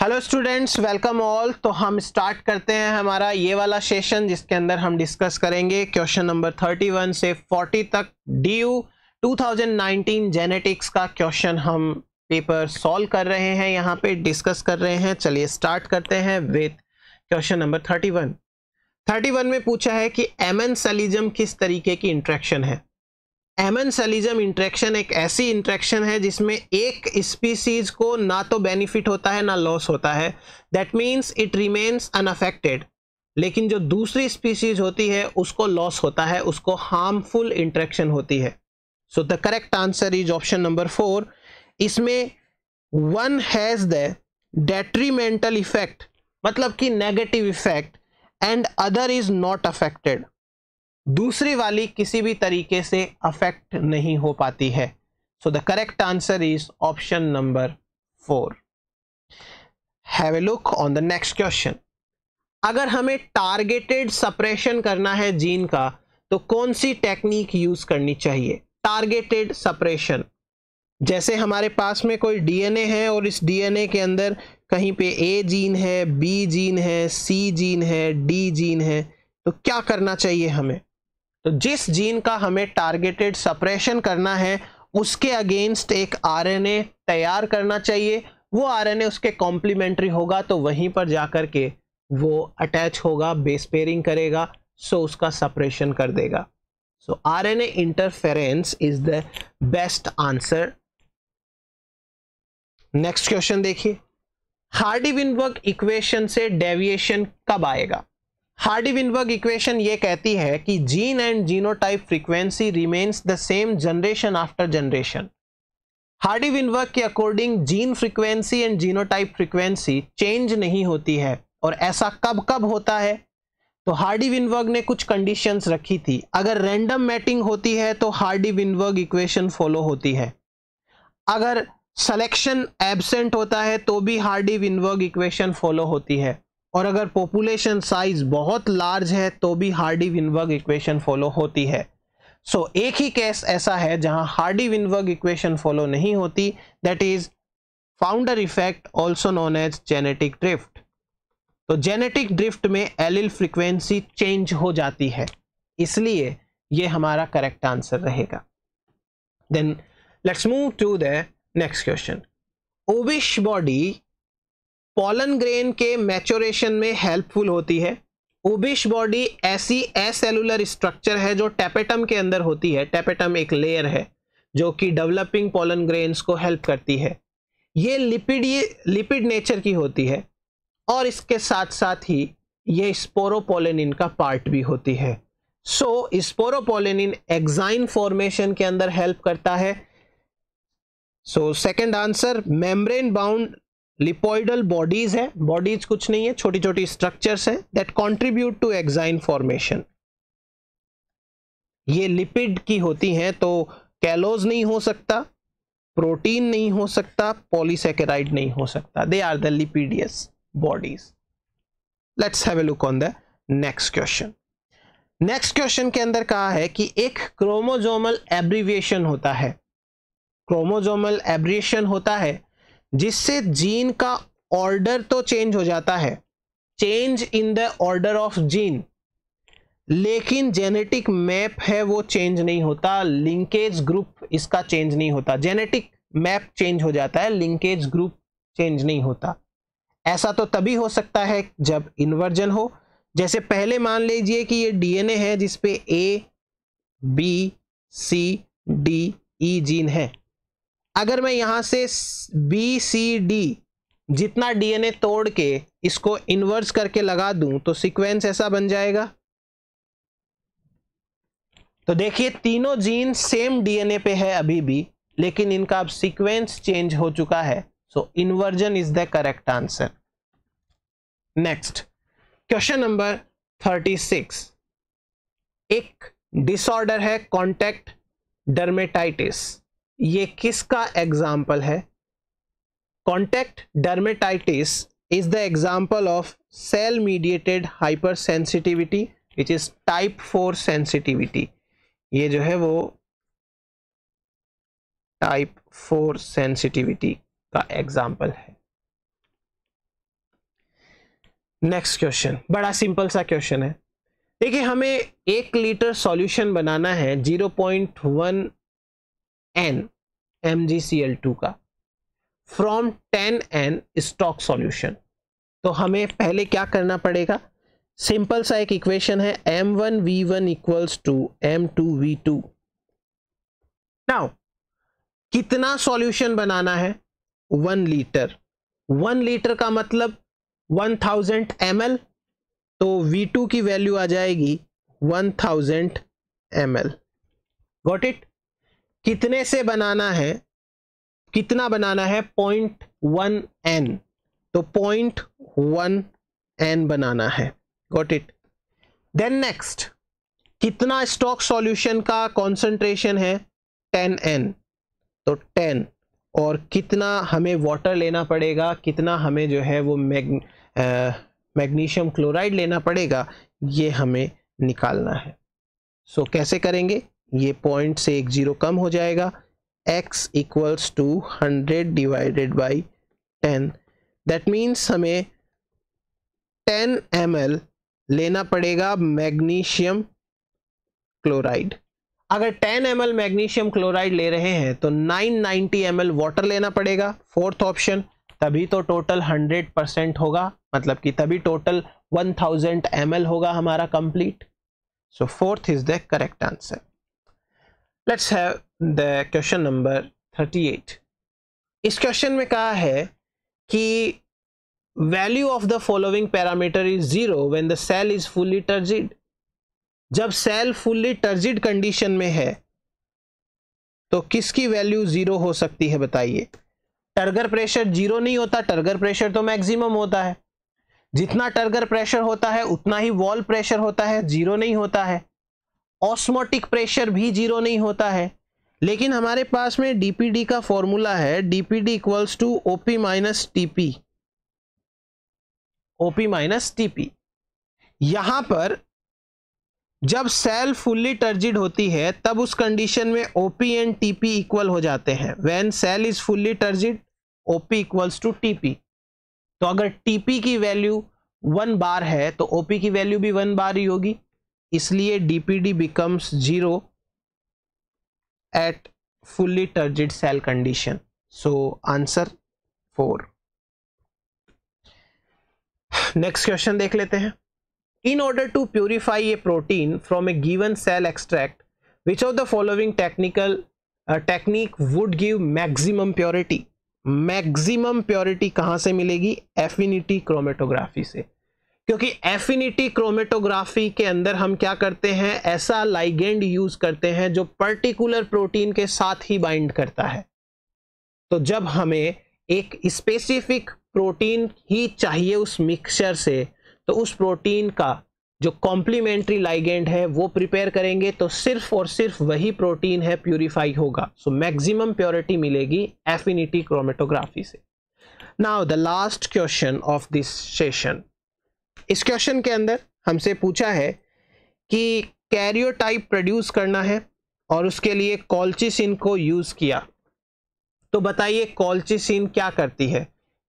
hello students welcome all तो हम start करते हैं हमारा ये वाला सेशन जिसके अंदर हम डिस्कस करेंगे क्वेश्चन नंबर 31 से 40 तक डी यू 2019 जेनेटिक्स का क्वेश्चन हम पेपर सॉल्व कर रहे हैं यहाँ पे डिस्कस कर रहे हैं चलिए स्टार्ट करते हैं विथ क्वेश्चन नंबर 31 31 में पूछा है कि एम एन सलीजम किस तरीके की इंट्रैक्शन है एमन सेलिज्म इंट्रैक्शन एक ऐसी इंट्रैक्शन है जिसमें एक स्पीसीज को ना तो बेनिफिट होता है ना लॉस होता है that means it remains unaffected लेकिन जो दूसरी स्पीसीज होती है उसको लॉस होता है उसको हार्मफुल इंट्रैक्शन होती है so the correct answer is option number four इसमें one has the detrimental effect मतलब कि negative effect and other is not affected दूसरी वाली किसी भी तरीके से अफेक्ट नहीं हो पाती है so the correct answer is option number four have a look on the next question अगर हमें टारगेटेड सप्रेशन करना है जीन का तो कौन सी टेक्निक यूज करनी चाहिए टारगेटेड सप्रेशन जैसे हमारे पास में कोई डीएनए है और इस डीएनए के अंदर कहीं पे ए जीन है बी जीन है सी जीन है डी जीन है तो क्या करना चाहिए हमें तो जिस जीन का हमें टारगेटेड सप्रेशन करना है उसके अगेंस्ट एक आरएनए तैयार करना चाहिए वो आरएनए उसके कॉम्प्लीमेंट्री होगा तो वहीं पर जाकर के वो अटैच होगा बेस पेयरिंग करेगा सो उसका सप्रेशन कर देगा so RNA interference is the best answer next question देखिए हार्डी विनबर्ग इक्वेशन से डेविएशन कब आएगा हार्डी विनबर्ग इक्वेशन ये कहती है कि gene and genotype frequency remains the same generation after generation Hardy Weinberg के according gene frequency and genotype frequency change नहीं होती है और ऐसा कब कब होता है तो हार्डी विनबर्ग ने कुछ कंडीशंस रखी थी अगर रैंडम मैटिंग होती है तो हार्डी विनबर्ग इक्वेशन फॉलो होती है अगर सलेक्शन एबसेंट होता है तो भी हार्डी विनबर्ग इक्वेशन फॉलो होती है और अगर पॉपुलेशन साइज बहुत लार्ज है तो भी हार्डी विनवर्ग इक्वेशन फॉलो होती है सो so, एक ही केस ऐसा है जहां हार्डी विनवर्ग इक्वेशन फॉलो नहीं होती that is founder effect also known as genetic drift तो जेनेटिक ड्रिफ्ट में एलिल फ्रीक्वेंसी चेंज हो जाती है इसलिए ये हमारा करेक्ट आंसर रहेगा then let's move to the next question Ubisch body pollen grain के मैचोरेशन में हेल्पफुल होती है ओबिश बॉडी ऐसी एसेलुलर स्ट्रक्चर है जो टेपेटम के अंदर होती है टेपेटम एक लेयर है जो कि डेवलपिंग पॉलन ग्रेन्स को हेल्प करती है ये लिपिड ये लिपिड नेचर की होती है और इसके साथ साथ ही ये स्पोरोपोलिन का पार्ट भी होती है सो स्पोरोपोलिन एग्जाइन फॉर्मेशन के अंदर हेल्प करता है so second answer membrane bound lipoidal bodies है बॉडीज कुछ नहीं है छोटी छोटी स्ट्रक्चर्स हैं that contribute to exine formation ये लिपिड की होती हैं तो कैलोज नहीं हो सकता प्रोटीन नहीं हो सकता पॉलीसेकेराइड नहीं हो सकता they are the lipidious bodies let's have a look on the next question next question के अंदर कहा है कि एक क्रोमोजोमल एब्रीविएशन होता है क्रोमोजोमल एब्रिएशन होता है जिससे जीन का ऑर्डर तो चेंज हो जाता है change in the order of gene लेकिन जेनेटिक मैप है वो चेंज नहीं होता लिंकेज ग्रुप इसका चेंज नहीं होता जेनेटिक मैप चेंज हो जाता है लिंकेज ग्रुप चेंज नहीं होता ऐसा तो तभी हो सकता है जब इन्वर्जन हो जैसे पहले मान लीजिए कि ये डीएनए है जिसपे A B C D E gene है अगर मैं यहां से बी सी डी जितना डीएनए तोड़ के इसको इन्वर्स करके लगा दूं तो सीक्वेंस ऐसा बन जाएगा तो देखिए तीनों जीन सेम डीएनए पे है अभी भी लेकिन इनका अब सीक्वेंस चेंज हो चुका है so inversion is the correct answer next question number thirty six एक डिसऑर्डर है कॉन्टेक्ट डर्मेटाइटिस ये किसका एग्जाम्पल है contact dermatitis is the example of cell mediated hypersensitivity which is type four sensitivity ये जो है वो टाइप फोर सेंसिटिविटी का एग्जाम्पल है नेक्स्ट क्वेश्चन बड़ा सिंपल सा क्वेश्चन है देखिए हमें एक लीटर सॉल्यूशन बनाना है zero point one N M का from ten N stock solution तो हमें पहले क्या करना पड़ेगा सिंपल सा एक इक्वेशन है M one V one equals to M two V two now कितना सॉल्यूशन बनाना है वन लीटर वन लीटर का मतलब वन थाउजेंड एम एल तो वी टू की वैल्यू आ जाएगी one thousand M L got it कितने से बनाना है कितना बनाना है पॉइंट वन एन तो पॉइंट वन एन बनाना है गॉट इट देन नेक्स्ट कितना स्टॉक सॉल्यूशन का कंसंट्रेशन है टेन एन तो टेन और कितना हमें वाटर लेना पड़ेगा कितना हमें जो है वो मैग मैग्नीशियम क्लोराइड लेना पड़ेगा ये हमें निकालना है सो so, कैसे करेंगे ये पॉइंट से एक जीरो कम हो जाएगा x equals to hundred divided by ten that means हमें टेन एम लेना पड़ेगा मैग्नीशियम क्लोराइड अगर 10 एम मैग्नीशियम क्लोराइड ले रहे हैं तो 990 एम वाटर लेना पड़ेगा फोर्थ ऑप्शन तभी तो टोटल 100 परसेंट होगा मतलब कि तभी टोटल 1000 एम होगा हमारा complete so fourth is the correct answer let's have the question number 38 इस क्वेश्चन में कहा है कि value of the following parameter is zero when the cell is fully turgid जब सेल फुल्ली टर्जिड कंडीशन में है तो किसकी वैल्यू जीरो हो सकती है बताइए टर्गर प्रेशर जीरो नहीं होता टर्गर प्रेशर तो मैक्सिमम होता है जितना टर्गर प्रेशर होता है उतना ही वॉल प्रेशर होता है जीरो नहीं होता है ऑस्मोटिक प्रेशर भी जीरो नहीं होता है लेकिन हमारे पास में डीपीडी का फॉर्मूला है DPD equals to OP minus TP OP minus TP यहां पर जब सेल फुल्ली टर्जिड होती है तब उस कंडीशन में ओपी एंड टीपी इक्वल हो जाते हैं when cell is fully turgid OP equals to TP तो अगर टीपी की वैल्यू वन बार है तो ओपी की वैल्यू भी वन बार ही होगी इसलिए DPD becomes zero at fully turgid cell condition so answer four next question देख लेते हैं in order to purify a protein from a given cell extract which of the following technical technique would give maximum purity maximum purity कहां से मिलेगी affinity chromatography से क्योंकि affinity chromatography के अंदर हम क्या करते हैं ऐसा लाइगेंड यूज करते हैं जो पर्टिकुलर प्रोटीन के साथ ही बाइंड करता है तो जब हमें एक स्पेसिफिक प्रोटीन ही चाहिए उस मिक्सचर से तो उस प्रोटीन का जो कॉम्प्लीमेंट्री लाइगेंड है वो प्रिपेयर करेंगे तो सिर्फ और सिर्फ वही प्रोटीन है प्यूरिफाई होगा सो मैक्सिमम प्योरिटी मिलेगी एफिनिटी क्रोमेटोग्राफी से now the last question of this session इस क्वेश्चन के अंदर हमसे पूछा है कि कैरियोटाइप प्रोड्यूस करना है और उसके लिए कॉल्चिसिन को यूज़ किया तो बताइए कॉल्चिसिन क्या करती है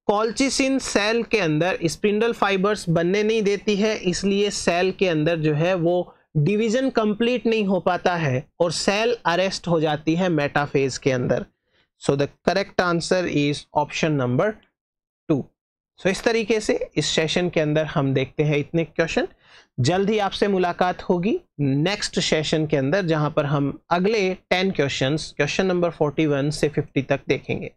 कॉल्चिसिन सेल के अंदर स्पिंडल फाइबर्स बनने नहीं देती है इसलिए सेल के अंदर जो है वो डिवीजन कंप्लीट नहीं हो पाता है और सेल अरेस्ट हो जाती है मेटाफेज के अंदर so the correct answer is option number two so so, इस तरीके से इस सेशन के अंदर हम देखते हैं इतने क्वेश्चन जल्द ही आपसे मुलाकात होगी नेक्स्ट सेशन के अंदर जहां पर हम अगले ten questions question number forty one से फिफ्टी तक देखेंगे